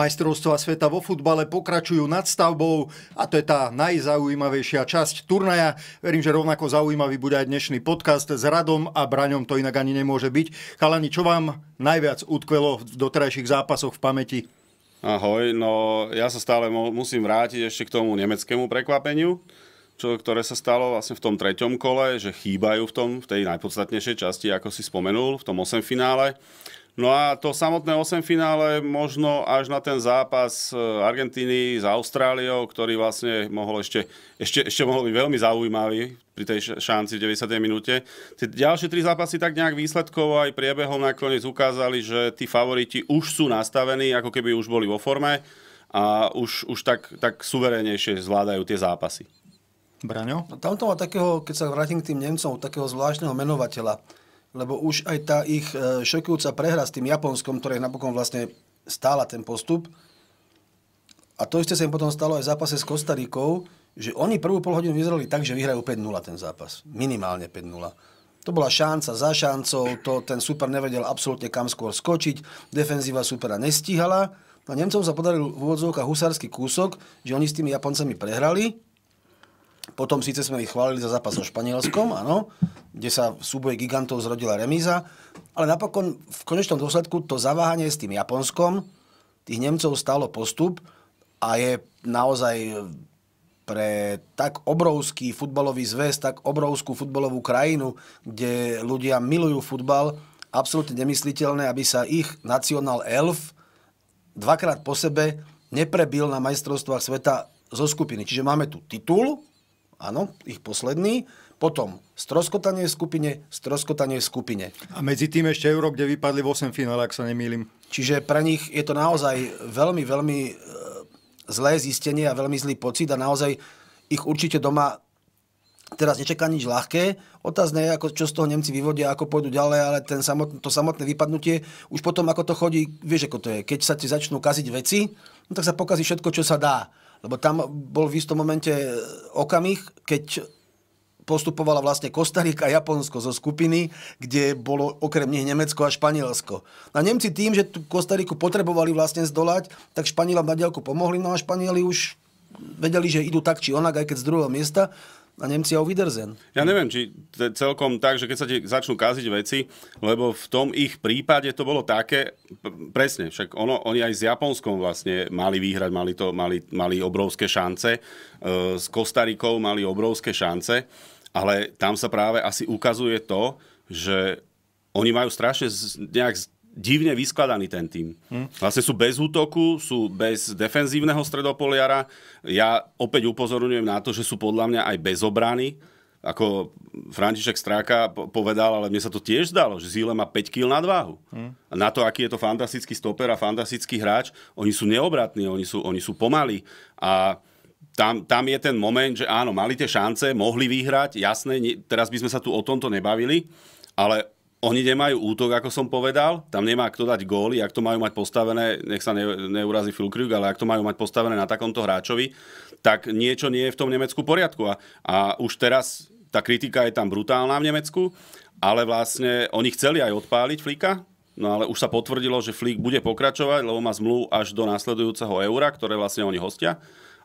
Majstrovstva sveta vo futbale pokračujú nad stavbou a to je tá najzaujímavejšia časť turnaja. Verím, že rovnako zaujímavý bude aj dnešný podcast s Radom a Braňom, to inak ani nemôže byť. Chalani, čo vám najviac utkvelo v doterajších zápasoch v pamäti? Ahoj, no ja sa stále musím vrátiť ešte k tomu nemeckému prekvapeniu, čo, ktoré sa stalo vlastne v tom treťom kole, že chýbajú v, tom, v tej najpodstatnejšej časti, ako si spomenul, v tom 8 finále. No a to samotné 8 finále možno až na ten zápas eh, Argentíny s Austráliou, ktorý vlastne mohol ešte, ešte, ešte mohol byť veľmi zaujímavý pri tej šanci v 90. minúte. Tie ďalšie tri zápasy tak nejak výsledkovo aj priebehom nakoniec ukázali, že tí favoriti už sú nastavení, ako keby už boli vo forme a už, už tak, tak suverénejšie zvládajú tie zápasy. Braňo? No Tamto má takého, keď sa vrátim k tým Nemcom, takého zvláštneho menovateľa lebo už aj tá ich e, šokujúca prehra s tým Japonskom, ktoré napokon vlastne stála ten postup, a to isté sa im potom stalo aj v zápase s Kostarikou, že oni prvú polhodinu vyzerali tak, že vyhrajú 5-0 ten zápas. Minimálne 5-0. To bola šanca za šancou, to ten super nevedel absolútne kam skôr skočiť, defenzíva supera nestíhala. A no Nemcom sa podaril v úvodzovkách husársky kúsok, že oni s tými Japoncami prehrali, potom síce sme ich chválili za zápas so Španielskom, áno, kde sa v súboji gigantov zrodila remíza, ale napokon v konečnom dôsledku to zaváhanie s tým Japonskom tých Nemcov stalo postup a je naozaj pre tak obrovský futbalový zväz, tak obrovskú futbalovú krajinu, kde ľudia milujú futbal, absolútne nemysliteľné, aby sa ich National Elf dvakrát po sebe neprebil na majstrovstvách sveta zo skupiny. Čiže máme tu titul, Áno, ich posledný. Potom stroskotanie v skupine, stroskotanie v skupine. A medzi tým ešte Euro, kde vypadli v 8 finále, ak sa nemýlim. Čiže pre nich je to naozaj veľmi, veľmi e, zlé zistenie a veľmi zlý pocit a naozaj ich určite doma teraz nečaká nič ľahké. Otázne je, ako, čo z toho Nemci vyvodia, ako pôjdu ďalej, ale ten samotn- to samotné vypadnutie, už potom ako to chodí, vieš ako to je. Keď sa ti začnú kaziť veci, no tak sa pokazí všetko, čo sa dá lebo tam bol v istom momente e, okamih, keď postupovala vlastne Kostarika a Japonsko zo skupiny, kde bolo okrem nich Nemecko a Španielsko. A Nemci tým, že tú Kostariku potrebovali vlastne zdolať, tak Španielom na pomohli, no a Španieli už vedeli, že idú tak či onak, aj keď z druhého miesta a Nemci ho vydrzen. Ja neviem, či je celkom tak, že keď sa ti začnú kaziť veci, lebo v tom ich prípade to bolo také, presne, však ono, oni aj s Japonskom vlastne mali vyhrať, mali, to, mali, mali obrovské šance, e, s Kostarikou mali obrovské šance, ale tam sa práve asi ukazuje to, že oni majú strašne nejak divne vyskladaný ten tým. Hmm. Vlastne sú bez útoku, sú bez defenzívneho stredopoliara. Ja opäť upozorňujem na to, že sú podľa mňa aj bez obrany. Ako František Stráka povedal, ale mne sa to tiež zdalo, že Zíle má 5 kg na váhu. Hmm. Na to, aký je to fantastický stoper a fantastický hráč, oni sú neobratní, oni sú, oni sú pomalí. A tam, tam je ten moment, že áno, mali tie šance, mohli vyhrať, jasné, teraz by sme sa tu o tomto nebavili, ale oni nemajú útok, ako som povedal, tam nemá kto dať góly, ak to majú mať postavené, nech sa ne, neurazí Phil Krug, ale ak to majú mať postavené na takomto hráčovi, tak niečo nie je v tom Nemecku poriadku. A, a už teraz tá kritika je tam brutálna v Nemecku, ale vlastne oni chceli aj odpáliť Flika, No ale už sa potvrdilo, že Flík bude pokračovať, lebo má zmluv až do následujúceho eura, ktoré vlastne oni hostia.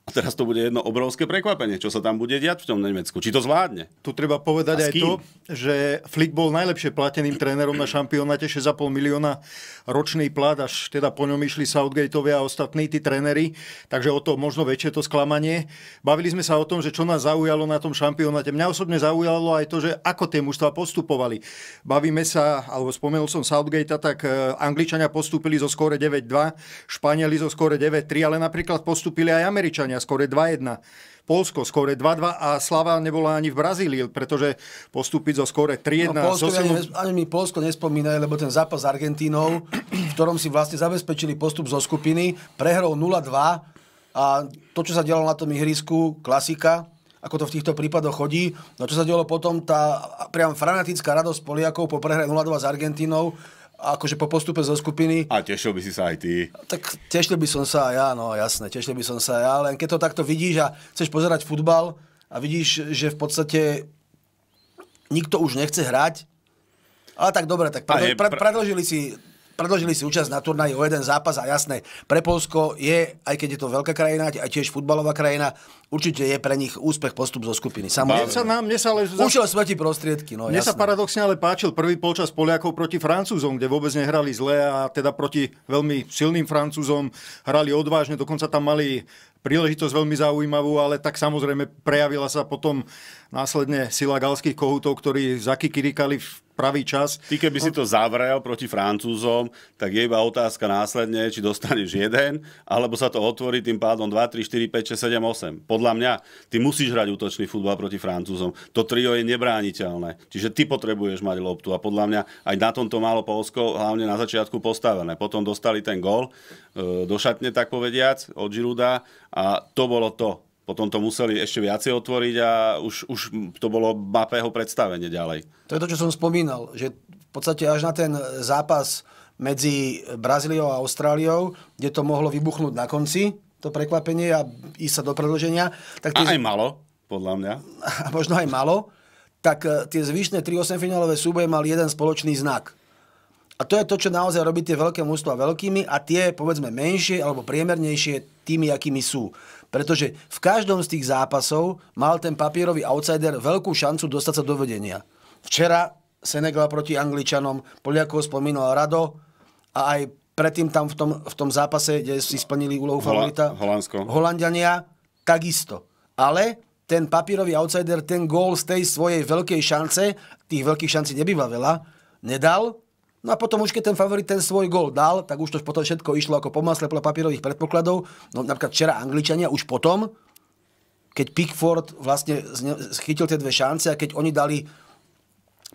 A teraz to bude jedno obrovské prekvapenie, čo sa tam bude diať v tom Nemecku. Či to zvládne? Tu treba povedať aj to, že Flick bol najlepšie plateným trénerom na šampionáte 6,5 milióna ročný plat, až teda po ňom išli Southgateovia a ostatní tí tréneri, takže o to možno väčšie to sklamanie. Bavili sme sa o tom, že čo nás zaujalo na tom šampionáte. Mňa osobne zaujalo aj to, že ako tie mužstva postupovali. Bavíme sa, alebo spomenul som Southgate, tak e, Angličania postúpili zo skóre 9-2, Španieli zo skóre 9-3, ale napríklad postúpili aj Američania Slovania skore 2-1. Polsko skore 2-2 a Slava nebola ani v Brazílii, pretože postúpiť zo skore 3-1... No, Polsko, so 7... Ani mi Polsko nespomínajú, lebo ten zápas s Argentínou, v ktorom si vlastne zabezpečili postup zo skupiny, prehrou 0-2 a to, čo sa dialo na tom ihrisku, klasika, ako to v týchto prípadoch chodí. No čo sa dialo potom, tá priam fanatická radosť Poliakov po prehre 0-2 s Argentínou, akože po postupe zo skupiny. A tešil by si sa aj ty. Tak tešil by som sa aj ja, no jasné, tešil by som sa aj ja, len keď to takto vidíš a chceš pozerať futbal a vidíš, že v podstate nikto už nechce hrať, ale tak dobre, tak predložili pr- si predložili si účasť na turnaji o jeden zápas a jasné, pre Polsko je, aj keď je to veľká krajina, a tiež futbalová krajina, určite je pre nich úspech postup zo skupiny. Samozrejme. Mne sa, nám, sa ale... Ušiel smrti prostriedky, no Mne jasné. sa paradoxne ale páčil prvý polčas Poliakov proti Francúzom, kde vôbec nehrali zle a teda proti veľmi silným Francúzom hrali odvážne, dokonca tam mali príležitosť veľmi zaujímavú, ale tak samozrejme prejavila sa potom následne sila galských kohutov, ktorí zakikirikali v pravý čas. Ty keby si to zavrel proti Francúzom, tak je iba otázka následne, či dostaneš jeden, alebo sa to otvorí tým pádom 2, 3, 4, 5, 6, 7, 8. Podľa mňa, ty musíš hrať útočný futbal proti Francúzom. To trio je nebrániteľné. Čiže ty potrebuješ mať loptu a podľa mňa aj na tomto malo Polsko hlavne na začiatku postavené. Potom dostali ten gol e, do šatne, tak povediac, od Žiruda a to bolo to. Potom to museli ešte viacej otvoriť a už, už to bolo mapého predstavenie ďalej. To je to, čo som spomínal, že v podstate až na ten zápas medzi Brazíliou a Austráliou, kde to mohlo vybuchnúť na konci, to prekvapenie a ísť sa do predlženia. Tak tie... A aj malo, podľa mňa. A možno aj malo. Tak eh, tie zvyšné 3-8 finálové súboje mali jeden spoločný znak – a to je to, čo naozaj robí tie veľké mužstva veľkými a tie, povedzme, menšie alebo priemernejšie tými, akými sú. Pretože v každom z tých zápasov mal ten papierový outsider veľkú šancu dostať sa do vedenia. Včera Senegal proti Angličanom, Poliakov spomínal Rado a aj predtým tam v tom, v tom zápase, kde si splnili úlohu Hola, favorita, Holandsko. Holandiania, takisto. Ale ten papírový outsider ten gól z tej svojej veľkej šance, tých veľkých šanci nebýva veľa, nedal No a potom už keď ten favorit ten svoj gol dal, tak už to potom všetko išlo ako po masle podľa papierových predpokladov. No napríklad včera Angličania už potom, keď Pickford vlastne chytil tie dve šance a keď oni dali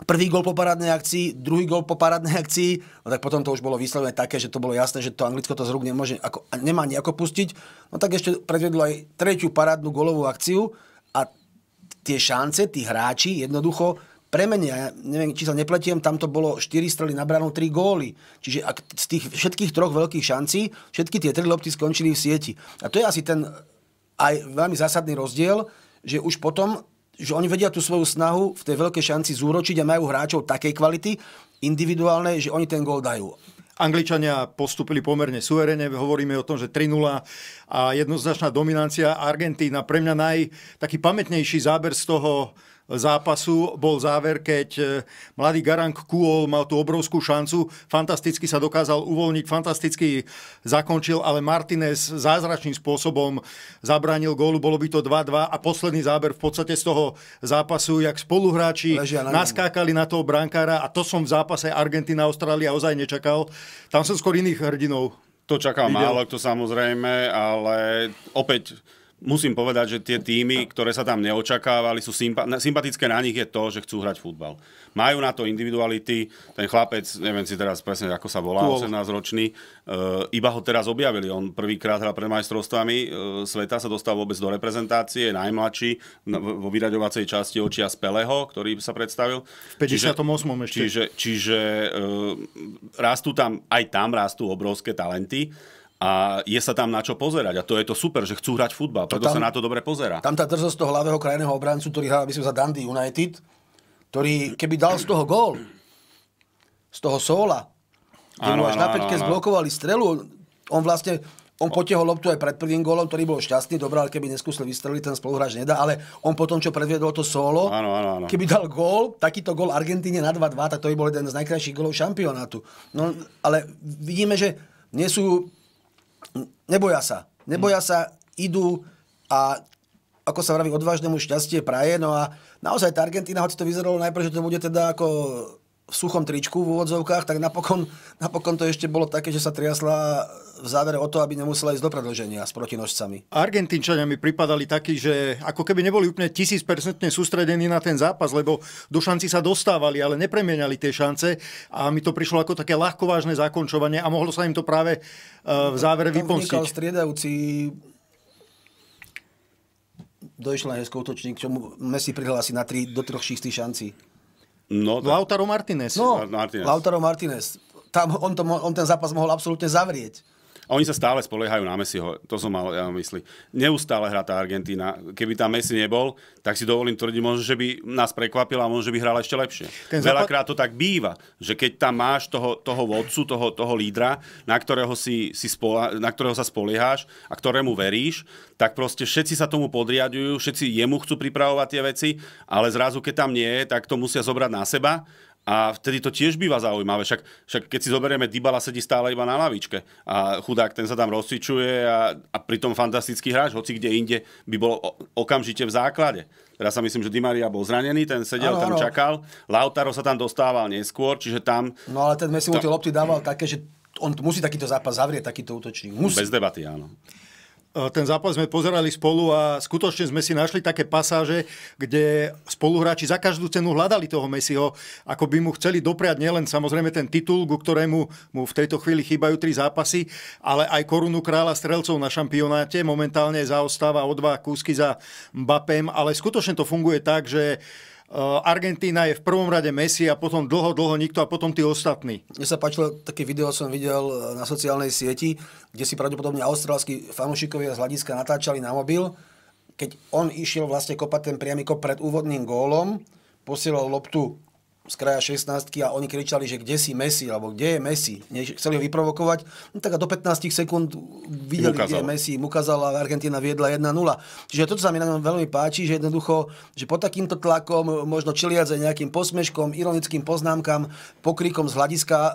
prvý gol po parádnej akcii, druhý gol po parádnej akcii, no tak potom to už bolo výsledne také, že to bolo jasné, že to Anglicko to z rúk nemôže, ako, nemá nejako pustiť. No tak ešte predvedlo aj tretiu parádnu golovú akciu a tie šance, tí hráči jednoducho premenia, ja neviem, či sa nepletiem, tam to bolo 4 strely na bránu, 3 góly. Čiže ak z tých všetkých troch veľkých šancí, všetky tie tri lopty skončili v sieti. A to je asi ten aj veľmi zásadný rozdiel, že už potom že oni vedia tú svoju snahu v tej veľkej šanci zúročiť a majú hráčov takej kvality individuálnej, že oni ten gól dajú. Angličania postupili pomerne suverene, hovoríme o tom, že 3-0 a jednoznačná dominancia Argentína. Pre mňa naj taký pamätnejší záber z toho zápasu bol záver, keď e, mladý Garang Kuol mal tú obrovskú šancu, fantasticky sa dokázal uvoľniť, fantasticky zakončil, ale Martinez zázračným spôsobom zabránil gólu, bolo by to 2-2 a posledný záber v podstate z toho zápasu, jak spoluhráči na naskákali na toho brankára a to som v zápase Argentina-Austrália ozaj nečakal. Tam som skôr iných hrdinov to čaká málo to samozrejme, ale opäť musím povedať, že tie týmy, ktoré sa tam neočakávali, sú sympa- sympatické na nich je to, že chcú hrať futbal. Majú na to individuality, ten chlapec, neviem si teraz presne, ako sa volá, 18-ročný, uh, eh, iba ho teraz objavili, on prvýkrát hral pred majstrovstvami uh, sveta, sa dostal vôbec do reprezentácie, najmladší, na, no, vo vyraďovacej časti očia z Peleho, ktorý sa predstavil. V 58. Čiže, ešte. Čiže, čiže uh, rastú tam, aj tam rastú obrovské talenty, a je sa tam na čo pozerať. A to je to super, že chcú hrať futbal, preto to tam, sa na to dobre pozera. Tam tá drzosť toho hlavého krajného obrancu, ktorý hrá, myslím, za Dundee United, ktorý keby dal z toho gól, z toho sóla, kde mu až na peťke zblokovali strelu, on vlastne on potiehol loptu aj pred prvým gólom, ktorý bol šťastný, dobrá, ale keby neskúsil vystreliť, ten spoluhráč nedá, ale on potom, čo predviedol to solo, áno, áno, áno. keby dal gól, takýto gól Argentíne na 2-2, tak to by bol jeden z najkrajších gólov šampionátu. No, ale vidíme, že nie sú neboja sa. Neboja mm. sa, idú a ako sa vraví, odvážnemu šťastie praje. No a naozaj tá Argentina, hoci to vyzeralo najprv, že to bude teda ako v suchom tričku v úvodzovkách, tak napokon, napokon to ešte bolo také, že sa triasla v závere o to, aby nemusela ísť do predlženia s protinožcami. Argentínčania mi pripadali takí, že ako keby neboli úplne tisícpercentne sústredení na ten zápas, lebo do šanci sa dostávali, ale nepremieniali tie šance a mi to prišlo ako také ľahkovážne zakončovanie a mohlo sa im to práve e, v závere Tam striedajúci došla je skutočník, čo sme Messi prihlási na 3 do 3 6 šancí. No, tak. Lautaro Martinez. No, Martinez. Lautaro Martinez. Tam on, to, on ten zápas mohol absolútne zavrieť. A oni sa stále spoliehajú na Messiho. To som mal ja mysli. Neustále hrá tá Argentína. Keby tam Messi nebol, tak si dovolím tvrdiť, možno, že by nás prekvapila a možno, že by hrala ešte lepšie. Ten Veľakrát to tak býva, že keď tam máš toho, toho vodcu, toho, toho lídra, na ktorého, si, si spola, na ktorého sa spolieháš a ktorému veríš, tak proste všetci sa tomu podriadujú, všetci jemu chcú pripravovať tie veci, ale zrazu, keď tam nie je, tak to musia zobrať na seba a vtedy to tiež býva zaujímavé. Však, však keď si zoberieme, Dybala sedí stále iba na lavičke a chudák ten sa tam rozsvičuje a, a pritom fantastický hráč, hoci kde inde by bol okamžite v základe. Teraz sa myslím, že Dimaria bol zranený, ten sedel, ano, tam ano. čakal. Lautaro sa tam dostával neskôr, čiže tam... No ale ten Messi mu tie lopty dával také, že on musí takýto zápas zavrieť, takýto útočník. Musí. Bez debaty, áno. Eh, ten zápas sme pozerali spolu a skutočne sme si našli také pasáže, kde spoluhráči za každú cenu hľadali toho Messiho, ako by mu chceli dopriať nielen samozrejme ten titul, ku ktorému mu v tejto chvíli chýbajú tri zápasy, ale aj korunu kráľa strelcov na šampionáte. Momentálne zaostáva o dva kúsky za Mbappém, ale skutočne to funguje tak, že uh, Eh, Argentína je v prvom rade Messi a potom dlho, dlho nikto a potom tí ostatní. Mne sa páčilo také video, som videl eh, na sociálnej sieti, kde si pravdepodobne australskí fanúšikovia z hľadiska natáčali na mobil, keď on išiel vlastne kopať ten priamy kop pred úvodným gólom, posielal loptu z kraja 16 a oni kričali, že kde si Messi, alebo kde je Messi. Chceli ho vyprovokovať. No tak a do 15 sekúnd videli, kde je Messi. Mu ukázala, Argentina viedla 1-0. Čiže toto sa mi na veľmi páči, že jednoducho, že pod takýmto tlakom, možno čiliac nejakým posmeškom, ironickým poznámkam, pokrikom z hľadiska e,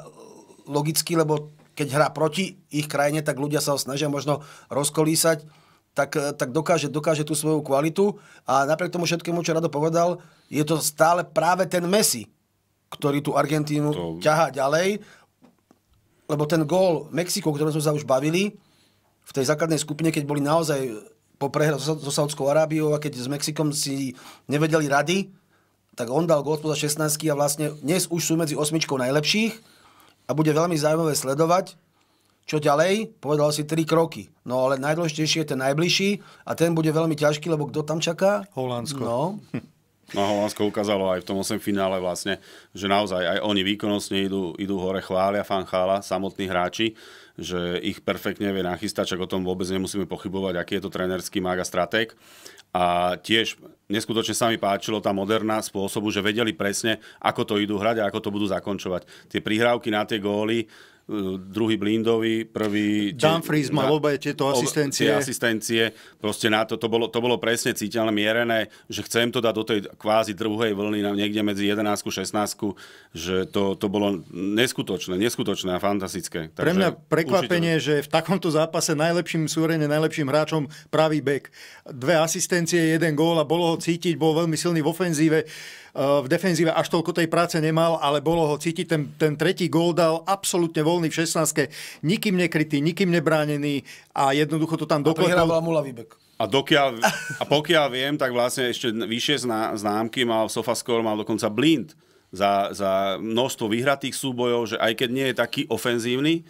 logicky, lebo keď hrá proti ich krajine, tak ľudia sa ho snažia možno rozkolísať, tak, e, tak dokáže, dokáže tú svoju kvalitu a napriek tomu všetkému, čo Rado povedal, je to stále práve ten Messi, ktorý tú Argentínu to... ťahá ďalej, lebo ten gól Mexiku, o ktorom sme sa už bavili, v tej základnej skupine, keď boli naozaj po prehre so Saudskou Arábiou a keď s Mexikom si nevedeli rady, tak on dal gól za 16 a vlastne dnes už sú medzi osmičkou najlepších a bude veľmi zaujímavé sledovať, čo ďalej, povedal si tri kroky. No ale najdôležitejší je ten najbližší a ten bude veľmi ťažký, lebo kto tam čaká? Holandsko. No. No Holandsko ukázalo aj v tom 8 finále vlastne, že naozaj aj oni výkonnostne idú, idú hore, chvália fanchála, samotní hráči, že ich perfektne vie nachystať, čak o tom vôbec nemusíme pochybovať, aký je to trenerský mága stratek. A tiež neskutočne sa mi páčilo tá moderná spôsobu, že vedeli presne, ako to idú hrať a ako to budú zakončovať. Tie prihrávky na tie góly, E, druhý blindový prvý... Dumfries mal obe tieto asistencie. Tie asistencie, proste na to, to bolo, to bolo presne cítelne mierené, že chcem to dať do tej kvázi druhej vlny, niekde medzi 11 a 16, že to, to bolo neskutočné, neskutočné a fantastické. Takže Pre mňa prekvapenie, určite... že v takomto zápase najlepším súrene, najlepším hráčom pravý bek. Dve asistencie, jeden gól a bolo ho cítiť, bol veľmi silný v ofenzíve. Eh, v defenzíve až toľko tej práce nemal, ale bolo ho cítiť. Ten, ten tretí gól dal absolútne voľný v 16 nikým nekrytý, nikým nebránený a jednoducho to tam doklepol. A Mula výbek. A, dokiaľ, a pokiaľ viem, tak vlastne ešte vyššie známky mal Sofascore, mal dokonca Blind za, za množstvo vyhratých súbojov, že aj keď nie je taký ofenzívny,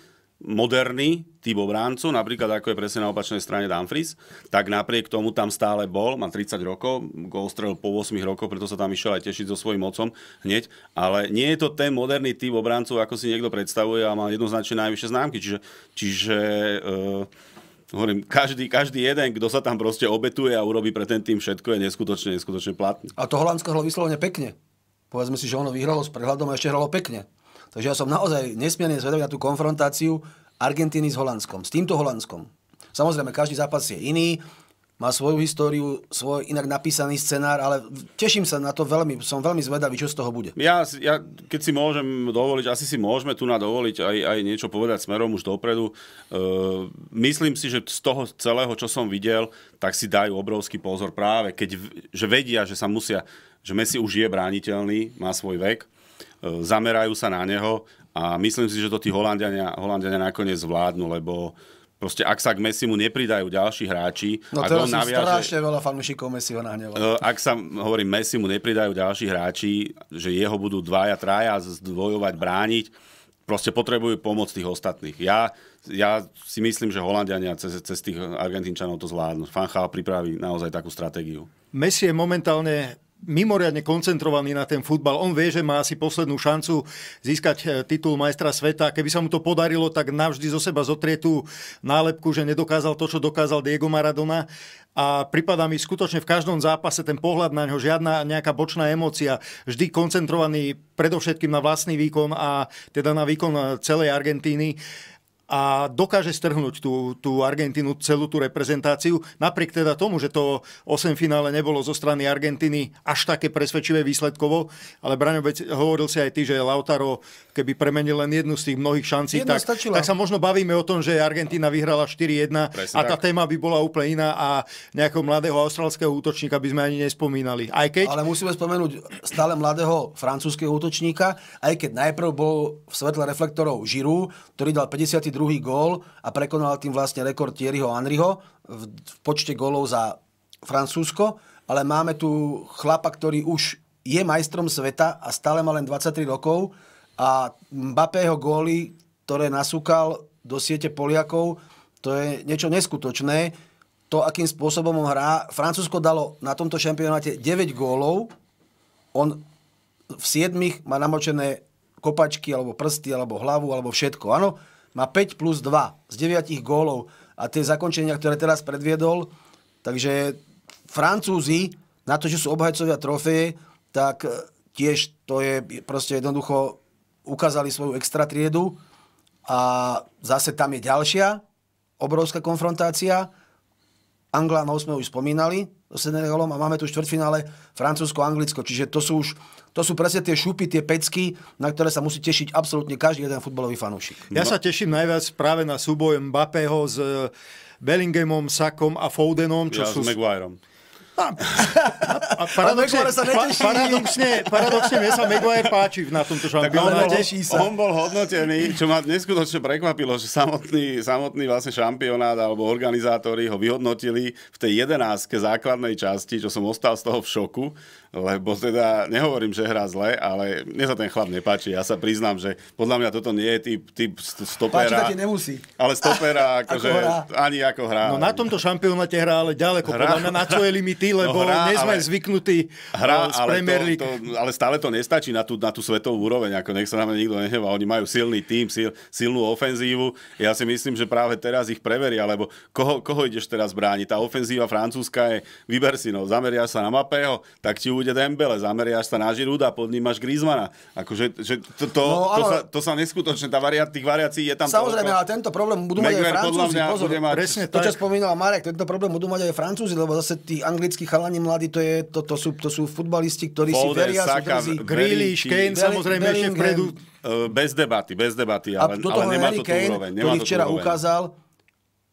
moderný typ Bránco, napríklad ako je presne na opačnej strane Danfries, tak napriek tomu tam stále bol, má 30 rokov, gol strelil po 8 rokoch, preto sa tam išiel aj tešiť so svojím mocom hneď, ale nie je to ten moderný typ obrancov, ako si niekto predstavuje a má jednoznačne najvyššie známky, čiže, čiže e, Hovorím, každý, každý jeden, kto sa tam proste obetuje a urobí pre ten tým všetko, je neskutočne, neskutočne platný. A to Holandsko hlo vyslovene pekne. Povedzme si, že ono vyhralo s prehľadom a ešte hralo pekne. Takže ja som naozaj nesmierne zvedavý na tú konfrontáciu Argentíny s Holandskom, s týmto Holandskom. Samozrejme, každý zápas je iný, má svoju históriu, svoj inak napísaný scenár, ale teším sa na to veľmi, som veľmi zvedavý, čo z toho bude. Ja, ja keď si môžem dovoliť, asi si môžeme tu na dovoliť aj, aj niečo povedať smerom už dopredu. E, myslím si, že z toho celého, čo som videl, tak si dajú obrovský pozor práve, keď, že vedia, že sa musia, že Messi už je brániteľný, má svoj vek, zamerajú sa na neho a myslím si, že to tí Holandiania, Holandiania nakoniec zvládnu, lebo Proste ak sa k Messimu nepridajú ďalší hráči... No teraz som naviaže, strašne veľa fanúšikov Messiho nahnevalo. No, ak sa, hovorím, Messimu nepridajú ďalší hráči, že jeho budú dvaja, traja zdvojovať, brániť, proste potrebujú pomoc tých ostatných. Ja, ja si myslím, že Holandiania cez, cez tých Argentínčanov to zvládnu. Fanchal pripraví naozaj takú stratégiu. Messi je momentálne mimoriadne koncentrovaný na ten futbal. On vie, že má asi poslednú šancu získať e, titul majstra sveta. Keby sa mu to podarilo, tak navždy zo seba zotrie tú nálepku, že nedokázal to, čo dokázal Diego Maradona. A prípada mi skutočne v každom zápase ten pohľad na ňo, žiadna nejaká bočná emócia, vždy koncentrovaný predovšetkým na vlastný výkon a teda na výkon e, celej Argentíny a dokáže strhnúť tú, tú Argentínu, celú tú reprezentáciu. Napriek teda tomu, že to 8 finále nebolo zo strany Argentíny až také presvedčivé výsledkovo, ale Braňo, hovoril si aj ty, že Lautaro keby premenil len jednu z tých mnohých šancí, tak, tak sa možno bavíme o tom, že Argentína vyhrala 4-1 Presne a tá tak. téma by bola úplne iná a nejakého mladého australského útočníka by sme ani nespomínali. Aj keď... Ale musíme spomenúť stále mladého francúzského útočníka, aj keď najprv bol v svetle reflektorov Žiru, ktorý dal 50 druhý gól a prekonal tým vlastne rekord Thierryho Anriho, v, v počte gólov za Francúzsko, ale máme tu chlapa, ktorý už je majstrom sveta a stále má len 23 rokov a Mbappého góly, ktoré nasúkal do siete Poliakov, to je niečo neskutočné. To, akým spôsobom on hrá. Francúzsko dalo na tomto šampionáte 9 gólov. On v 7 má namočené kopačky, alebo prsty, alebo hlavu, alebo všetko. Áno, má 5 plus 2 z 9 gólov a tie zakončenia, ktoré teraz predviedol, takže Francúzi, na to, že sú obhajcovia trofeje, tak e, tiež to je proste jednoducho ukázali svoju extra triedu a zase tam je ďalšia obrovská konfrontácia. Anglánov sme už spomínali, so Senegalom a máme tu štvrtfinále Francúzsko-Anglicko. Čiže to sú už to sú presne tie šupy, tie pecky, na ktoré sa musí tešiť absolútne každý jeden futbalový fanúšik. Ja no. sa teším najviac práve na súboj Mbappého s eh, Bellinghamom, Sakom a Foudenom. Čo ja sú... s Maguireom. A, paradoxne, sa Pa, paradoxne, paradoxne mne sa Maguire páči na tomto šampionáte. On, teší sa. on bol hodnotený, čo ma neskutočne prekvapilo, že samotný, samotný vlastne šampionát alebo organizátori ho vyhodnotili v tej jedenáctke základnej časti, čo som ostal z toho v šoku, lebo teda nehovorím, že hrá zle, ale mne sa ten chlap nepáči. Ja sa priznám, že podľa mňa toto nie je typ, typ stopera. Páči, nemusí. Ale stopera, akože, ako ani ako hrá. No na tomto šampionáte hrá, ale ďaleko, hrá. podľa mňa na svoje limity zvyknutí, no lebo no hrá, nie sme ale, zvyknutí hra, no, z Premier League. Ale, to, to, ale stále to nestačí na tú, na tú svetovú úroveň, ako nech sa na mňa nikto nehnevá. Oni majú silný tým, sil, silnú ofenzívu. Ja si myslím, že práve teraz ich preveria, lebo koho, koho ideš teraz brániť? Tá ofenzíva francúzska je, vyber si, no, zameria sa na Mapého, tak ti ujde Dembele, zameriaš sa na Žiruda, pod ním máš Griezmana. Akože, že to, to, no, ale... to, sa, to sa neskutočne, tá variá, tých variácií je tam Samozrejme, toľko. ale tento problém budú mať aj Francúzi. Podľa mňa, pozor, mať... Presne to, čo spomínal Marek, tento problém budú mať aj Francúzi, lebo zase tí anglickí chalani mladí, to, je, to, to, sú, to sú futbalisti, ktorí Folder, si veria, Saka, sú Grealish, Kane, samozrejme ešte vpredu. E, bez debaty, bez debaty, ale, ale nemá Harry to Kane, úroveň. Nemá ktorý to včera úroveň. ukázal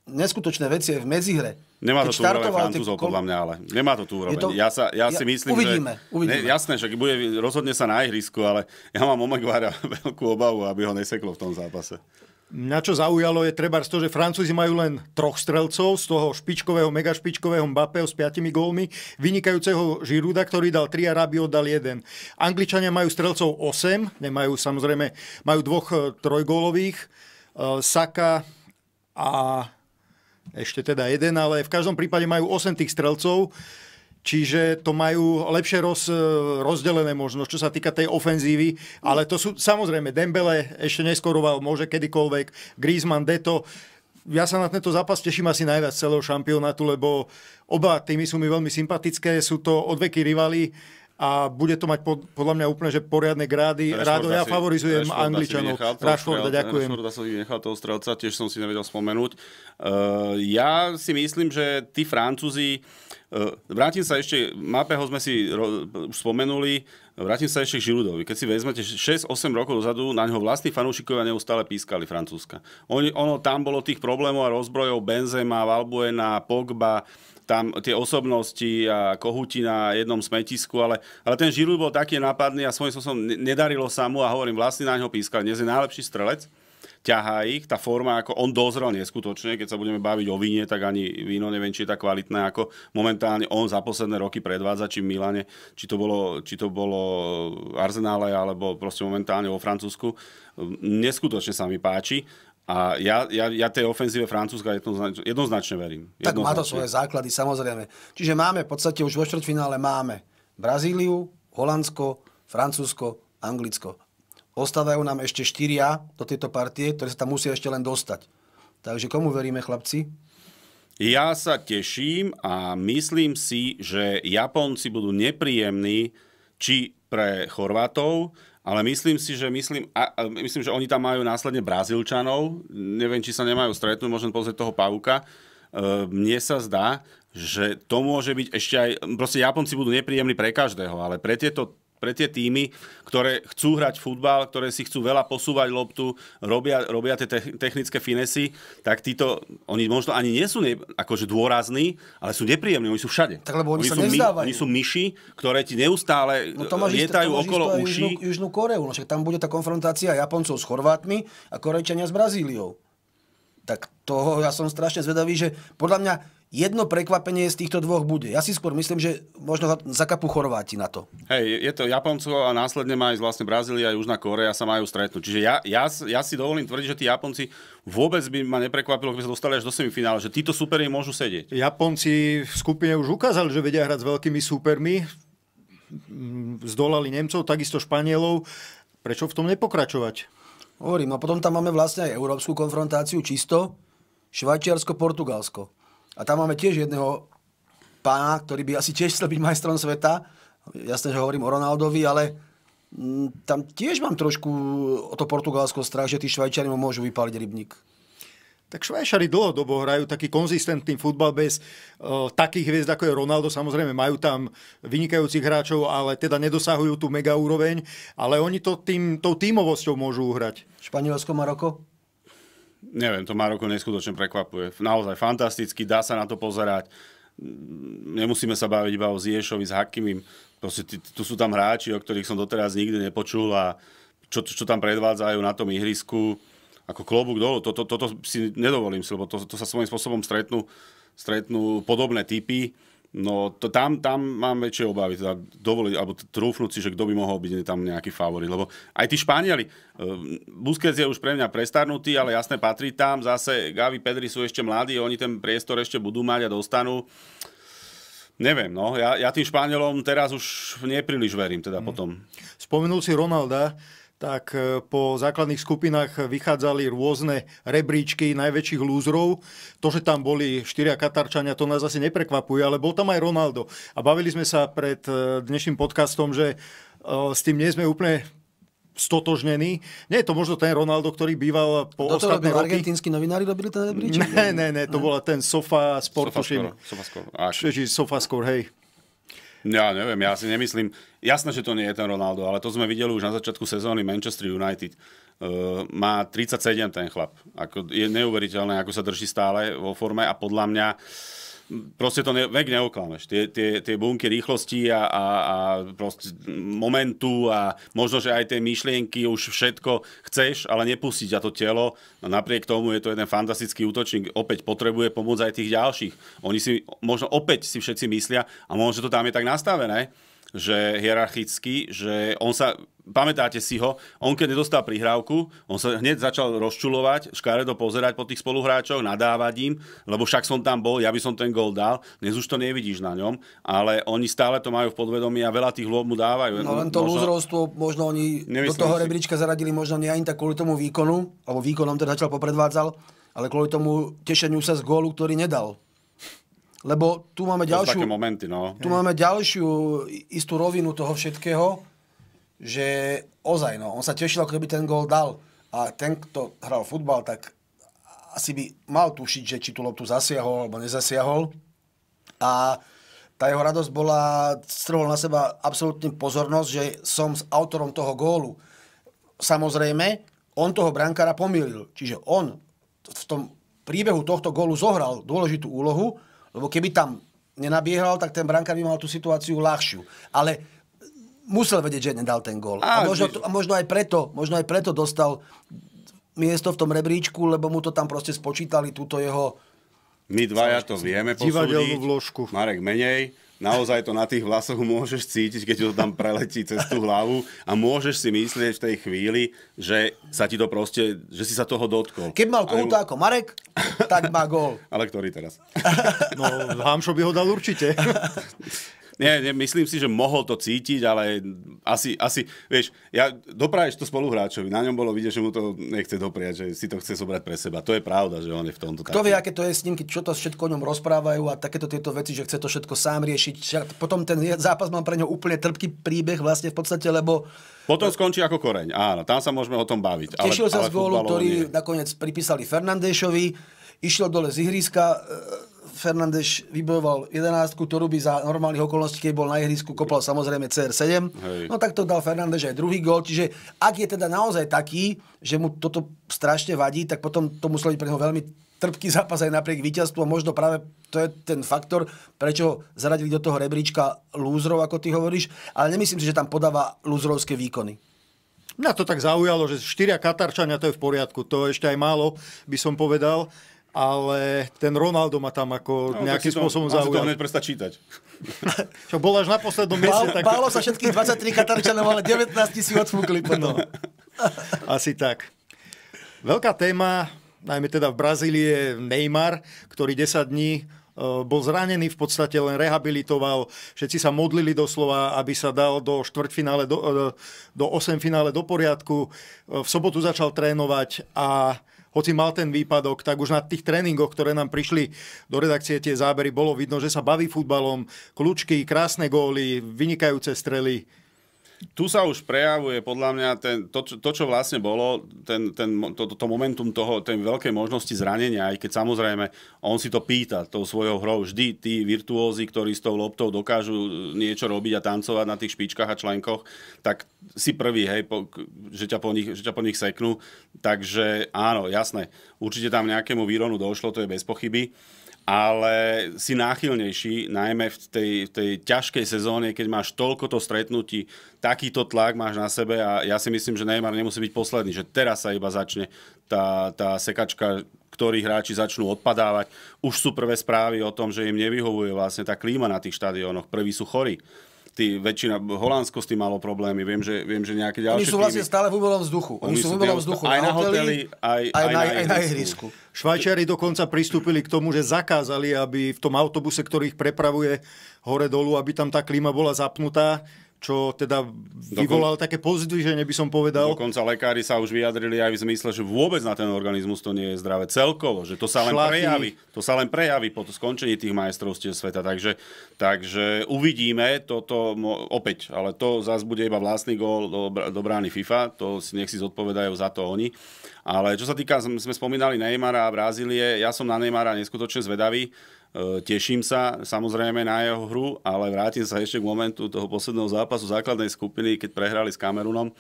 neskutočné veci v medzihre. Nemá to tú úroveň Francúzov, kol... podľa mňa, ale nemá to tú úroveň. To... Ja, sa, ja, ja si myslím, uvidíme, že... Uvidíme. Ne, jasné, že bude rozhodne sa na ihrisku, ale ja mám o Maguire veľkú obavu, aby ho neseklo v tom zápase. Mňa čo zaujalo je treba z to, že Francúzi majú len troch strelcov, z toho špičkového, mega špičkového Mbappého s piatimi gólmi, vynikajúceho Žiruda, ktorý dal tri a Rabi oddal jeden. Angličania majú strelcov 8, nemajú samozrejme, majú dvoch e, trojgólových, e, Saka a ešte teda jeden, ale v každom prípade majú 8 tých strelcov. Čiže to majú lepšie roz, e, rozdelené možno, čo sa týka tej ofenzívy. Ale to sú samozrejme Dembele, ešte neskoroval, môže kedykoľvek, Griezmann, Deto. Ja sa na tento zápas teším asi najviac celého šampionátu, lebo oba týmy sú mi veľmi sympatické, sú to odveky rivali a bude to mať pod, podľa mňa úplne že poriadne grády. Rádo, ja favorizujem Rešforda Angličanov. Rashforda, ďakujem. Rešforda som si nechal toho strelca, tiež som si nevedel spomenúť. Uh, ja si myslím, že tí Francúzi uh, E, vrátim sa ešte, Mapeho sme si ro, už spomenuli, vrátim sa ešte k Žirudovi. Keď si vezmete, 6-8 rokov dozadu na ňo vlastní fanúšikovia neustále pískali Francúzska. On, ono tam bolo tých problémov a rozbrojov Benzema, Valbuena, Pogba, tam tie osobnosti a kohuti na jednom smetisku, ale, ale ten Žirud bol taký nápadný a svojím spôsobom nedarilo sa mu a hovorím, vlastne na ňo pískali. Dnes je najlepší strelec ťahá ich. Tá forma, ako on dozrel neskutočne, keď sa budeme baviť o víne, tak ani víno neviem, či je tak kvalitné, ako momentálne on za posledné roky predvádza, či v Milane, či to bolo, či to bolo Arsenále, alebo proste momentálne vo Francúzsku. Neskutočne sa mi páči. A ja, ja, ja tej ofenzíve Francúzska jednoznačne, jednoznačne verím. Jednoznačne. Tak má to svoje základy, samozrejme. Čiže máme v podstate už vo štvrťfinále máme Brazíliu, Holandsko, Francúzsko, Anglicko. Ostávajú nám ešte štyria do tejto partie, ktoré sa tam musia ešte len dostať. Takže komu veríme, chlapci? Ja sa teším a myslím si, že Japonci budú nepríjemní či pre Chorvátov, ale myslím si, že myslím, a, a myslím, že oni tam majú následne Brazílčanov. Neviem, či sa nemajú stretnúť, môžem pozrieť toho Pavuka. E, mne sa zdá, že to môže byť ešte aj... Proste Japonci budú nepríjemní pre každého, ale pre tieto pre tie týmy, ktoré chcú hrať futbal, ktoré si chcú veľa posúvať loptu, robia, robia tie technické finesy, tak títo, oni možno ani nie sú ne, akože dôrazní, ale sú nepríjemní, oni sú všade. Tak lebo oni, oni sa sú nevzdávajú. My, oni sú myši, ktoré ti neustále no, e, lietajú to okolo uší. Južnú, Južnú Koreu, no však tam bude tá konfrontácia Japoncov s Chorvátmi a Korejčania s Brazíliou tak toho ja som strašne zvedavý, že podľa mňa jedno prekvapenie z týchto dvoch bude. Ja si skôr myslím, že možno zakapu Chorváti na to. Hej, je to Japoncov a následne má aj vlastne Brazília a Južná Korea sa majú stretnúť. Čiže ja, ja, ja si dovolím tvrdiť, že tí Japonci vôbec by ma neprekvapilo, keby sa dostali až do semifinále, že títo superi môžu sedieť. Japonci v skupine už ukázali, že vedia hrať s veľkými súpermi. Mm, zdolali Nemcov, takisto Španielov. Prečo v tom nepokračovať? Hovorím, a no potom tam máme vlastne aj európsku konfrontáciu čisto, Švajčiarsko-Portugalsko. A tam máme tiež jedného pána, ktorý by asi tiež chcel byť majstrom sveta. Jasne, že hovorím o Ronaldovi, ale mm, tam tiež mám trošku o to Portugalsko strach, že tí Švajčiari mu môžu vypaliť rybník tak Švajčari dlhodobo hrajú taký konzistentný futbal bez uh, takých hviezd, ako je Ronaldo. Samozrejme, majú tam vynikajúcich hráčov, ale teda nedosahujú tú mega úroveň. Ale oni to tým, tou tímovosťou môžu hrať. Španielsko, Maroko? Neviem, to Maroko neskutočne prekvapuje. Naozaj fantasticky, dá sa na to pozerať. Nemusíme sa baviť iba o Ziešovi s Hakimim. Proste tu sú tam hráči, o ktorých som doteraz nikdy nepočul a čo, čo tam predvádzajú na tom ihrisku ako klobúk dolu. Toto, to si nedovolím, lebo to, to sa svojím spôsobom stretnú, stretnú podobné typy. No to tam, tam mám väčšie obavy, teda dovoliť, alebo trúfnúť si, že kto by mohol byť tam nejaký favorit, lebo aj tí Španieli, ehm, Busquets je už pre mňa prestarnutý, ale jasne patrí tam, zase Gavi, Pedri sú ešte mladí, oni ten priestor ešte budú mať a dostanú. Neviem, no, ja, ja tým Španielom teraz už nepríliš verím, teda mm. potom. Spomenul si Ronalda, tak e, po základných skupinách vychádzali rôzne rebríčky najväčších lúzrov. To, že tam boli štyria Katarčania, to nás asi neprekvapuje, ale bol tam aj Ronaldo. A bavili sme sa pred e, dnešným podcastom, že e, s tým nie sme úplne stotožnený. Nie je to možno ten Ronaldo, ktorý býval po Toto ostatné roky. Argentínsky novinári robili ten rebríček? Ne, ne, ne, to ne. bola ten Sofa Sport, Sofa Score, Sofa Score, hej. Ja neviem, ja si nemyslím. Jasné, že to nie je ten Ronaldo, ale to sme videli už na začiatku sezóny Manchester United. Uh, má 37 ten chlap. Ako, je neuveriteľné, ako sa drží stále vo forme a podľa mňa uh, proste to ne, vek neoklameš. Tie, tie, tie bunky rýchlosti a, a, a proste momentu a možno, že aj tie myšlienky už všetko chceš, ale nepustiť a to telo. A no napriek tomu je to jeden fantastický útočník. Opäť potrebuje pomôcť aj tých ďalších. Oni si možno opäť si všetci myslia a možno že to tam je tak nastavené, že hierarchicky, že on sa, pamätáte si ho, on keď nedostal prihrávku, on sa hneď začal rozčulovať, škaredo pozerať po tých spoluhráčoch, nadávať im, lebo však som tam bol, ja by som ten gol dal, dnes už to nevidíš na ňom, ale oni stále to majú v podvedomí a veľa tých hlôb mu dávajú. No len to možno, lúzrovstvo, možno oni do toho si. rebríčka zaradili možno nie ani tak kvôli tomu výkonu, alebo výkonom teda začal popredvádzal, ale kvôli tomu tešeniu sa z gólu, ktorý nedal. Lebo tu máme to ďalšiu... momenty, no. Tu máme ďalšiu istú rovinu toho všetkého, že ozaj, no, on sa tešil, ako keby ten gól dal. A ten, kto hral futbal, tak asi by mal tušiť, že či tú loptu zasiahol alebo nezasiahol. A tá jeho radosť bola, strhol na seba absolútne pozornosť, že som s autorom toho gólu. Samozrejme, on toho brankára pomýlil. Čiže on v tom príbehu tohto gólu zohral dôležitú úlohu, lebo keby tam nenabiehal, tak ten brankár by mal tú situáciu ľahšiu. Ale musel vedieť, že nedal ten gól. A, a možno, a možno, aj preto, možno aj preto dostal miesto v tom rebríčku, lebo mu to tam proste spočítali, túto jeho... My dvaja to vieme posúdiť. Divadelnú vložku. Marek menej naozaj to na tých vlasoch môžeš cítiť, keď to tam preletí cez tú hlavu a môžeš si myslieť v tej chvíli, že sa ti to proste, že si sa toho dotkol. Keď mal kohúta ako Marek, tak má gol. Ale ktorý teraz? no, Hamšo by ho dal určite. Nie, nie, myslím si, že mohol to cítiť, ale asi, asi vieš, ja dopraješ to spoluhráčovi, na ňom bolo vidieť, že mu to nechce dopriať, že si to chce zobrať pre seba. To je pravda, že on je v tomto Kto taký. vie, aké to je s ním, čo to všetko o ňom rozprávajú a takéto tieto veci, že chce to všetko sám riešiť. Potom ten zápas mám pre ňo úplne trpký príbeh vlastne v podstate, lebo potom skončí ako koreň, áno, tam sa môžeme o tom baviť. Tešil ale, sa ale z gólu, ktorý nie. nakoniec pripísali Fernandéšovi, išiel dole z ihriska, e, Fernández vybojoval 11, ktorú by za normálnych okolností, keď bol na ihrisku, kopal samozrejme CR7. Hej. No tak to dal Fernández aj druhý gol. Čiže ak je teda naozaj taký, že mu toto strašne vadí, tak potom to muselo byť pre neho veľmi trpký zápas aj napriek víťazstvu a možno práve to je ten faktor, prečo ho zaradili do toho rebríčka lúzrov, ako ty hovoríš, ale nemyslím si, že tam podáva lúzrovské výkony. Mňa to tak zaujalo, že štyria Katarčania to je v poriadku, to ešte aj málo by som povedal ale ten Ronaldo ma tam ako no, nejakým to, spôsobom zaujal. to hneď prestať čítať. Čo bol až na poslednom Bál, tak... Bálo sa všetkých 23 Katarčanov, ale 19 si odfúkli potom. No, asi tak. Veľká téma, najmä teda v Brazílii je Neymar, ktorý 10 dní e, bol zranený, v podstate len rehabilitoval. Všetci sa modlili doslova, aby sa dal do štvrťfinále, do, e, do 8 finále do poriadku. E, v sobotu začal trénovať a hoci mal ten výpadok, tak už na tých tréningoch, ktoré nám prišli do redakcie tie zábery, bolo vidno, že sa baví futbalom, kľúčky, krásne góly, vynikajúce strely tu sa už prejavuje podľa mňa ten, to, čo, to, čo vlastne bolo, ten, ten, to, to, to momentum toho, tej veľkej možnosti zranenia, aj keď samozrejme on si to pýta tou svojou hrou. Vždy tí virtuózi, ktorí s tou loptou dokážu e, niečo robiť a tancovať na tých špičkách a členkoch, tak si prvý, hej, po, že, ťa po nich, že ťa po nich seknú. Takže áno, jasné, určite tam nejakému výronu došlo, to je bez pochyby ale si náchylnejší, najmä v tej, v tej ťažkej sezóne, keď máš toľko to stretnutí, takýto tlak máš na sebe a ja si myslím, že Neymar nemusí byť posledný, že teraz sa iba začne tá, tá sekačka, ktorí hráči začnú odpadávať. Už sú prvé správy o tom, že im nevyhovuje vlastne tá klíma na tých štadiónoch. Prví sú chorí tí väčšina, Holandsko s tým malo problémy, viem, že, viem, že nejaké ďalšie Oni sú vlastne týmy, stále v úbolom vzduchu. Oni, oni sú v úbolom vzduchu aj na hoteli, aj, aj, aj, aj na ihrisku. Švajčiari dokonca pristúpili k tomu, že zakázali, aby v tom autobuse, ktorý ich prepravuje hore-dolu, aby tam tá klíma bola zapnutá čo teda vyvolalo Dokon... také pozdvíženie, by som povedal. Dokonca lekári sa už vyjadrili aj v zmysle, že vôbec na ten organizmus to nie je zdravé celkovo, že to sa len Šlachy. prejaví, to sa len prejaví po skončení tých majstrovstiev sveta. Takže, takže uvidíme toto opäť, ale to zase bude iba vlastný gól do, do brány FIFA, to si nech si zodpovedajú za to oni. Ale čo sa týka, sme spomínali Neymara a Brazílie, ja som na Neymara neskutočne zvedavý. E, teším sa samozrejme na jeho hru, ale vrátim sa ešte k momentu toho posledného zápasu základnej skupiny, keď prehrali s Kamerunom.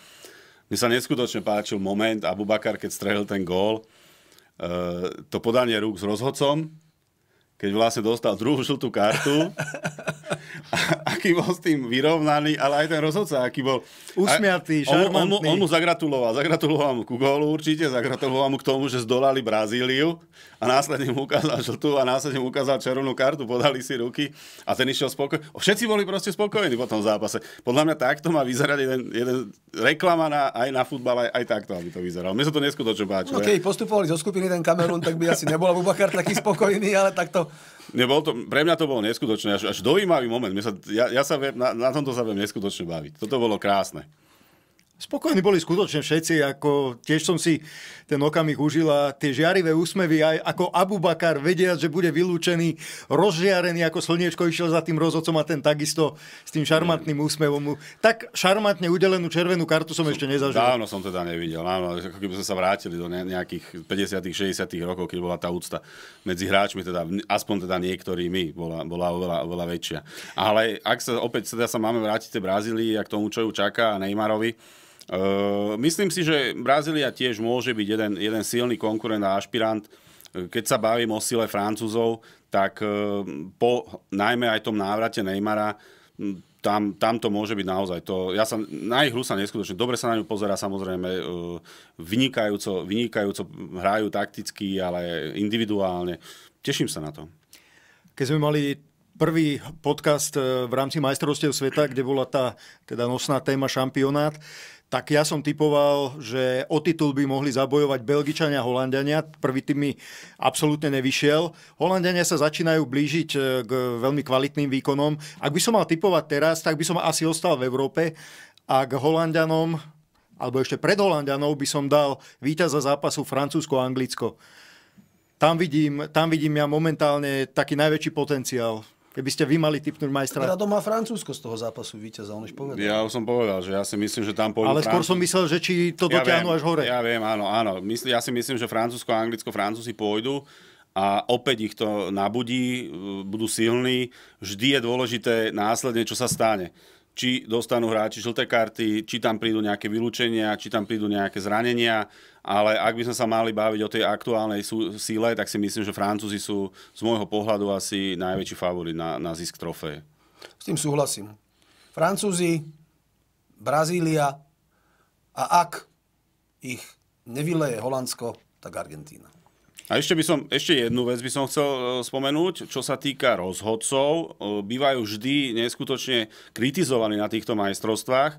Mne sa neskutočne páčil moment, Abubakar, keď strelil ten gól, e, to podanie rúk s rozhodcom, keď vlastne dostal druhú žltú kartu. a, aký bol s tým vyrovnaný, ale aj ten rozhodca, aký bol... Usmiatý, šarmantný. On, mu, on, mu, on mu zagratuloval. Zagratuloval mu ku gólu určite, zagratuloval mu k tomu, že zdolali Brazíliu a následne mu ukázal žltú a následne mu ukázal červenú kartu, podali si ruky a ten išiel spokojný. Všetci boli proste spokojní po tom zápase. Podľa mňa takto má vyzerať jeden, jeden reklama na, aj na futbal, aj, aj takto, aby to vyzeralo. Mne sa to neskutočne páčilo. No, keď postupovali zo skupiny ten Kamerun, tak by asi nebola Bubakar taký spokojný, ale takto Nebol to, pre mňa to bolo neskutočné, až, až dojímavý moment. sa, ja, ja sa viem, na, na tomto sa viem neskutočne baviť. Toto bolo krásne. Spokojní boli skutočne všetci, ako tiež som si ten okamih užila. Tie žiarivé úsmevy, aj ako Abu Bakar vediac, že bude vylúčený, rozžiarený, ako slniečko išiel za tým rozhodcom a ten takisto s tým šarmantným úsmevom. Tak šarmantne udelenú červenú kartu som, som ešte nezažil. Dávno som teda nevidel, áno, ako keby sme sa vrátili do nejakých 50 60 rokov, keď bola tá úcta medzi hráčmi, teda, aspoň teda niektorými, bola, bola oveľa, oveľa väčšia. Ale ak sa opäť teda sa máme vrátiť do Brazílii a k tomu, čo ju čaká a Neymarovi, Ehm, myslím si, že Brazília tiež môže byť jeden, jeden silný konkurent a ašpirant. Ehm, keď sa bavím o sile Francúzov, tak ehm, po najmä aj tom návrate Neymara tam, tam to môže byť naozaj. To, ja sa, na ich hru sa neskutočne. Dobre sa na ňu pozera samozrejme. Vynikajúco, vynikajúco hrajú takticky, ale individuálne. Teším sa na to. Keď sme mali prvý podcast v rámci majstrovstiev sveta, kde bola tá teda nosná téma šampionát, tak ja som typoval, že o titul by mohli zabojovať Belgičania a Holandiania. Prvý tým mi absolútne nevyšiel. Holandiania sa začínajú blížiť e, k veľmi kvalitným výkonom. Ak by som mal typovať teraz, tak by som asi ostal v Európe. A k Holandianom, alebo ešte pred Holandianou, by som dal víťaza zápasu Francúzsko-Anglicko. Tam vidím, tam vidím ja momentálne taký najväčší potenciál. Keby ste vy mali typnúť majstra. Rado má Francúzsko z toho zápasu víťaza, on už povedal. Ja už som povedal, že ja si myslím, že tam pôjde. Ale skôr som myslel, že či to ja dotiahnu viem, až hore. Ja viem, áno, áno. Mysl, ja si myslím, že Francúzsko a Anglicko Francúzi pôjdu a opäť ich to nabudí, budú silní. Vždy je dôležité následne, čo sa stane či dostanú hráči žlté karty, či tam prídu nejaké vylúčenia, či tam prídu nejaké zranenia, ale ak by sme sa mali baviť o tej aktuálnej síle, tak si myslím, že Francúzi sú z môjho pohľadu asi najväčší favorit na, na zisk trofeje. S tým súhlasím. Francúzi, Brazília a ak ich nevyleje Holandsko, tak Argentína. A ešte, by som, ešte jednu vec by som chcel e, spomenúť, čo sa týka rozhodcov. E, bývajú vždy neskutočne kritizovaní na týchto majstrovstvách. E,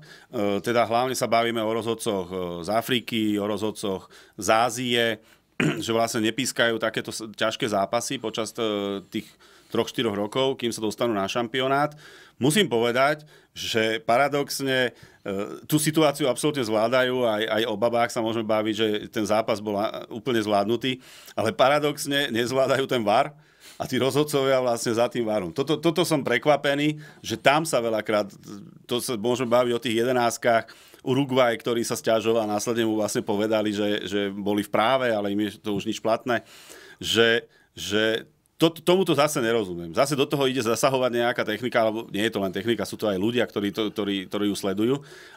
teda hlavne sa bavíme o rozhodcoch z Afriky, o rozhodcoch z Ázie, že vlastne nepískajú takéto ťažké zápasy počas tých 3-4 rokov, kým sa dostanú na šampionát. Musím povedať, že paradoxne e, tú situáciu absolútne zvládajú, aj, aj o babách sa môžeme baviť, že ten zápas bol úplne zvládnutý, ale paradoxne nezvládajú ten VAR, a tí rozhodcovia vlastne za tým varom. Toto, toto som prekvapený, že tam sa veľakrát, to sa môžeme baviť o tých jedenáskách, Uruguay, ktorý sa stiažoval a následne mu vlastne povedali, že, že boli v práve, ale im je to už nič platné, že, že to, tomuto zase nerozumiem. Zase do toho ide zasahovať nejaká technika, alebo nie je to len technika, sú to aj ľudia, ktorí, to, ktorí, ktorí ju sledujú,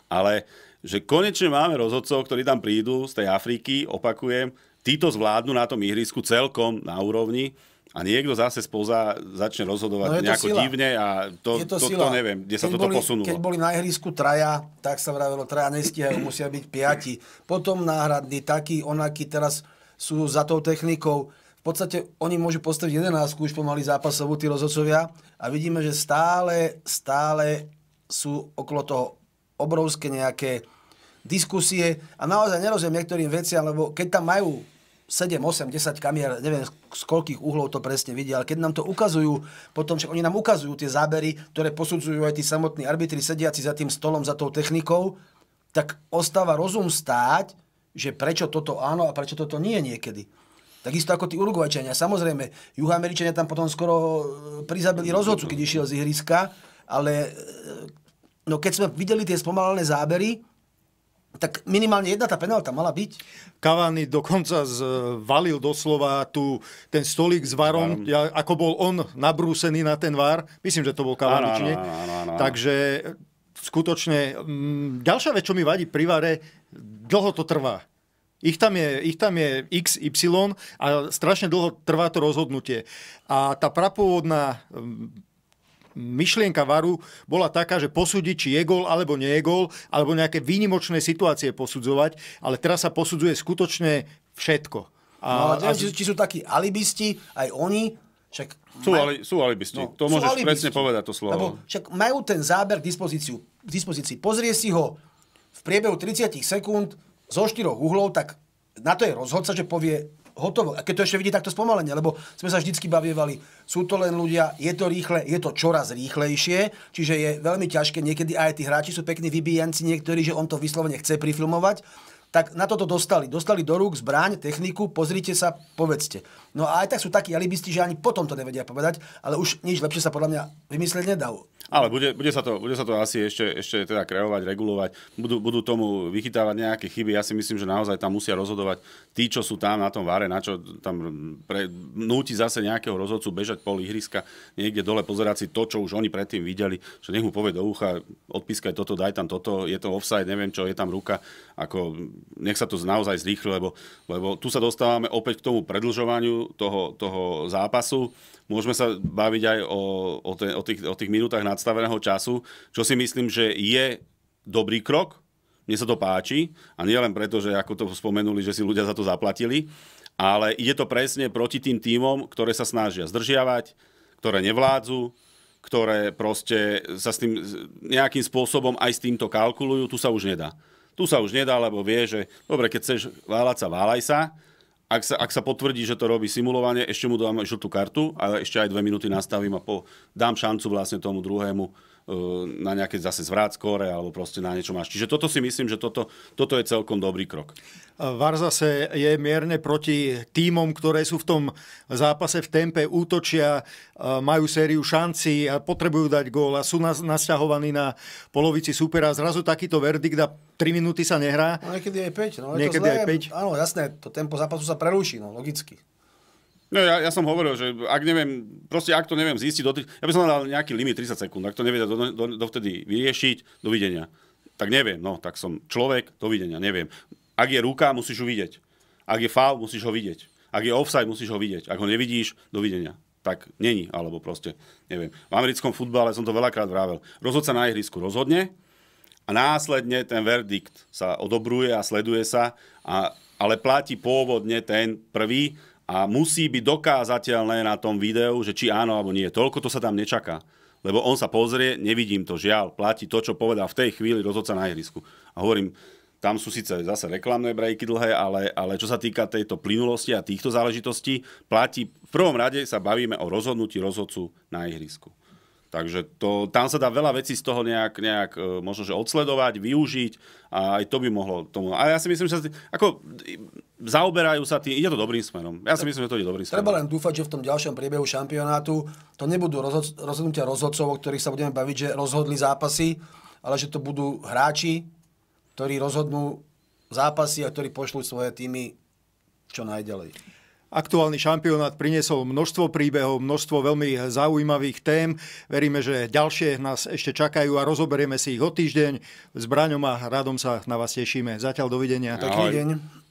ale že konečne máme rozhodcov, ktorí tam prídu z tej Afriky, opakujem, títo zvládnu na tom ihrisku celkom na úrovni a niekto zase spoza začne rozhodovať no nejako sila. divne a to, je to, to, to neviem, kde keď sa toto boli, posunulo. Keď boli na ihrisku traja, tak sa vravelo, traja nestihajú, musia byť piati. Potom náhradní, taký, onaký, teraz sú za tou technikou podstate oni môžu postaviť 11 už pomaly zápasovú, tí rozhodcovia a vidíme, že stále, stále sú okolo toho obrovské nejaké diskusie a naozaj nerozumiem niektorým veciam, lebo keď tam majú 7, 8, 10 kamier, neviem z koľkých uhlov to presne vidia, ale keď nám to ukazujú, potom však oni nám ukazujú tie zábery, ktoré posudzujú aj tí samotní arbitri sediaci za tým stolom, za tou technikou, tak ostáva rozum stáť, že prečo toto áno a prečo toto nie niekedy. Takisto ako tí Uruguajčania. Samozrejme, Juhoameričania tam potom skoro e, prizabili rozhodcu, keď išiel z ihriska, ale e, no keď sme videli tie spomalené zábery, tak minimálne jedna tá penálta mala byť. Cavani dokonca zvalil e, doslova tu ten stolík s varom, Ja, ako bol on nabrúsený na ten var. Myslím, že to bol Cavani, či nie? Takže skutočne... M, ďalšia vec, čo mi vadí pri vare, dlho to trvá ich tam, je, ich tam je X, Y a strašne dlho trvá to rozhodnutie. A tá prapôvodná mm, myšlienka varu bola taká, že posúdiť, či je gol alebo nie je gol, alebo nejaké výnimočné situácie posudzovať, ale teraz sa posudzuje skutočne všetko. A, no, ale a... či, či sú takí alibisti, aj oni, však sú, maj... ali, sú alibisti, no, to môžeš alibisti. presne povedať to slovo. Lebo však majú ten záber k k dispozícii. Pozrie si ho v priebehu 30 sekúnd, zo štyroch uhlov, tak na to je rozhodca, že povie hotovo. A keď to ešte vidí takto spomalenie, lebo sme sa vždycky bavievali, sú to len ľudia, je to rýchle, je to čoraz rýchlejšie, čiže je veľmi ťažké, niekedy aj tí hráči sú pekní vybíjanci, niektorí, že on to vyslovene chce prifilmovať, tak na toto dostali. Dostali do rúk zbraň, techniku, pozrite sa, povedzte. No a aj tak sú takí alibisti, že ani potom to nevedia povedať, ale už nič lepšie sa podľa mňa vymyslieť nedá. Ale bude, bude, sa to, bude sa to asi ešte, ešte teda kreovať, regulovať, budú, budú tomu vychytávať nejaké chyby. Ja si myslím, že naozaj tam musia rozhodovať tí, čo sú tam na tom váre, na čo tam pre, núti zase nejakého rozhodcu bežať pol ihriska, niekde dole pozerať si to, čo už oni predtým videli, že nech mu povie do ucha, odpískaj toto, daj tam toto, je to offside, neviem čo, je tam ruka, ako nech sa to naozaj zrýchli, lebo, lebo tu sa dostávame opäť k tomu predlžovaniu toho, toho zápasu. Môžeme sa baviť aj o, o, te, o, tých, o tých minútach nadstaveného času, čo si myslím, že je dobrý krok. Mne sa to páči a nie len preto, že ako to spomenuli, že si ľudia za to zaplatili, ale ide to presne proti tým týmom, ktoré sa snažia zdržiavať, ktoré nevládzu, ktoré proste sa s tým nejakým spôsobom aj s týmto kalkulujú, tu sa už nedá. Tu sa už nedá, lebo vie, že dobre, keď chceš váľať sa, váľaj sa, ak sa, ak sa potvrdí, že to robí simulovanie, ešte mu dám žltú kartu, ale ešte aj dve minúty nastavím a po, dám šancu vlastne tomu druhému E, na nejaké zase zvrátkore alebo proste na niečo máš. Čiže toto si myslím, že toto, toto je celkom dobrý krok. VAR zase je mierne proti týmom, ktoré sú v tom zápase v tempe, útočia, e, majú sériu šanci a potrebujú dať gól a sú nasťahovaní na polovici supera. Zrazu takýto verdikt a 3 minúty sa nehrá. No, niekedy aj 5. No, niekedy to zlé, aj 5. Áno, jasné, to tempo zápasu sa preruší, no, logicky. No ja, ja som hovoril, že ak neviem, proste ak to neviem zistiť, do, ja by som dal nejaký limit 30 sekúnd, ak to nevedia do, do, dovtedy vyriešiť, dovidenia. Tak neviem, no, tak som človek, dovidenia, neviem. Ak je ruka, musíš ju vidieť. Ak je faul, musíš ho vidieť. Ak je offside, musíš ho vidieť. Ak ho nevidíš, dovidenia. Tak není, alebo proste, neviem. V americkom futbale som to veľakrát vravel. Rozhodca na ihrisku rozhodne a následne ten verdikt sa odobruje a sleduje sa, a, ale platí pôvodne ten prvý a musí byť dokázateľné na tom videu, že či áno alebo nie. Toľko to sa tam nečaká. Lebo on sa pozrie, nevidím to, žiaľ, platí to, čo povedal v tej chvíli rozhodca na ihrisku. A hovorím, tam sú síce zase reklamné brejky dlhé, ale, ale čo sa týka tejto plynulosti a týchto záležitostí, platí, v prvom rade sa bavíme o rozhodnutí rozhodcu na ihrisku. Takže to, tam sa dá veľa vecí z toho nejak, nejak e, možno, že odsledovať, využiť a aj to by mohlo tomu. A ja si myslím, že ako, zaoberajú sa tým, ide to dobrým smerom. Ja si myslím, že to ide dobrým smerom. Treba len dúfať, že v tom ďalšom priebehu šampionátu to nebudú rozhod- rozhodnutia rozhodcov, o ktorých sa budeme baviť, že rozhodli zápasy, ale že to budú hráči, ktorí rozhodnú zápasy a ktorí pošlú svoje týmy čo najďalej. Aktuálny šampionát priniesol množstvo príbehov, množstvo veľmi zaujímavých tém. Veríme, že ďalšie nás ešte čakajú a rozoberieme si ich o týždeň. S Braňom a Radom sa na vás tešíme. Zatiaľ dovidenia. Taký deň.